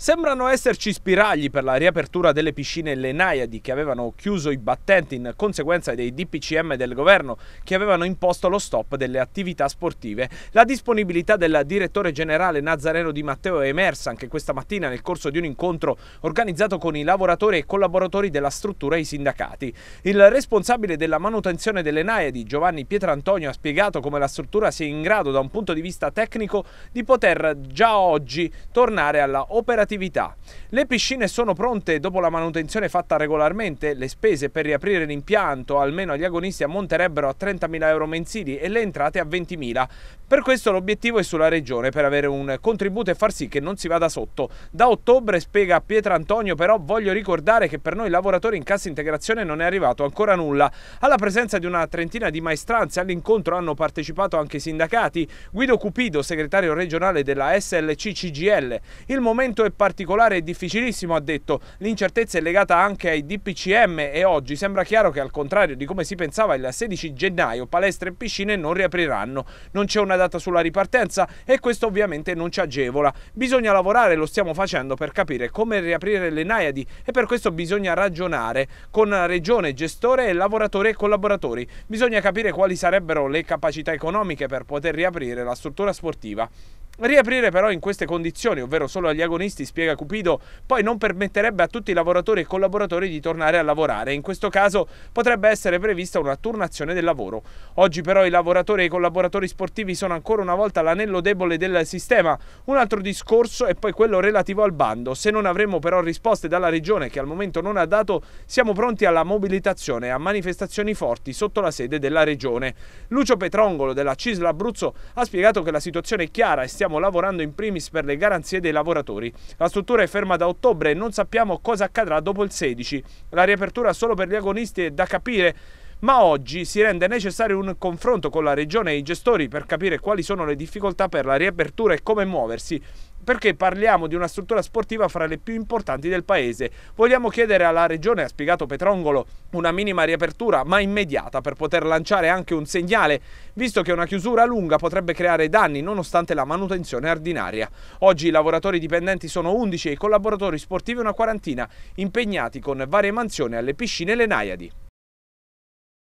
Sembrano esserci spiragli per la riapertura delle piscine e Le Naiadi che avevano chiuso i battenti in conseguenza dei DPCM del governo che avevano imposto lo stop delle attività sportive. La disponibilità del direttore generale Nazareno Di Matteo è emersa anche questa mattina nel corso di un incontro organizzato con i lavoratori e collaboratori della struttura e i sindacati. Il responsabile della manutenzione delle Naiadi, Giovanni Pietrantonio, ha spiegato come la struttura sia in grado da un punto di vista tecnico di poter già oggi tornare alla operazione operatività. Le piscine sono pronte dopo la manutenzione fatta regolarmente, le spese per riaprire l'impianto almeno agli agonisti ammonterebbero a 30.000 euro mensili e le entrate a 20.000. Per questo l'obiettivo è sulla regione per avere un contributo e far sì che non si vada sotto. Da ottobre, spiega Pietro Antonio, però voglio ricordare che per noi lavoratori in cassa integrazione non è arrivato ancora nulla. Alla presenza di una trentina di maestranze all'incontro hanno partecipato anche i sindacati. Guido Cupido, segretario regionale della SLC CGL. Il momento è particolare e difficilissimo, ha detto. L'incertezza è legata anche ai DPCM e oggi sembra chiaro che al contrario di come si pensava il 16 gennaio palestre e piscine non riapriranno. Non c'è una data sulla ripartenza e questo ovviamente non ci agevola. Bisogna lavorare, lo stiamo facendo per capire come riaprire le Naiadi e per questo bisogna ragionare con regione, gestore, lavoratori e collaboratori. Bisogna capire quali sarebbero le capacità economiche per poter riaprire la struttura sportiva. Riaprire però in queste condizioni, ovvero solo agli agonisti, spiega Cupido, poi non permetterebbe a tutti i lavoratori e collaboratori di tornare a lavorare. In questo caso potrebbe essere prevista una turnazione del lavoro. Oggi però i lavoratori e i collaboratori sportivi sono ancora una volta l'anello debole del sistema. Un altro discorso è poi quello relativo al bando. Se non avremo però risposte dalla regione che al momento non ha dato, siamo pronti alla mobilitazione e a manifestazioni forti sotto la sede della regione. Lucio Petrongolo della Cisla Abruzzo ha spiegato che la situazione è chiara e stiamo stiamo lavorando in primis per le garanzie dei lavoratori. La struttura è ferma da ottobre e non sappiamo cosa accadrà dopo il 16. La riapertura solo per gli agonisti è da capire ma oggi si rende necessario un confronto con la regione e i gestori per capire quali sono le difficoltà per la riapertura e come muoversi perché parliamo di una struttura sportiva fra le più importanti del paese. Vogliamo chiedere alla regione, ha spiegato Petrongolo, una minima riapertura ma immediata per poter lanciare anche un segnale, visto che una chiusura lunga potrebbe creare danni nonostante la manutenzione ordinaria. Oggi i lavoratori dipendenti sono 11 e i collaboratori sportivi una quarantina, impegnati con varie mansioni alle piscine e le Naiadi.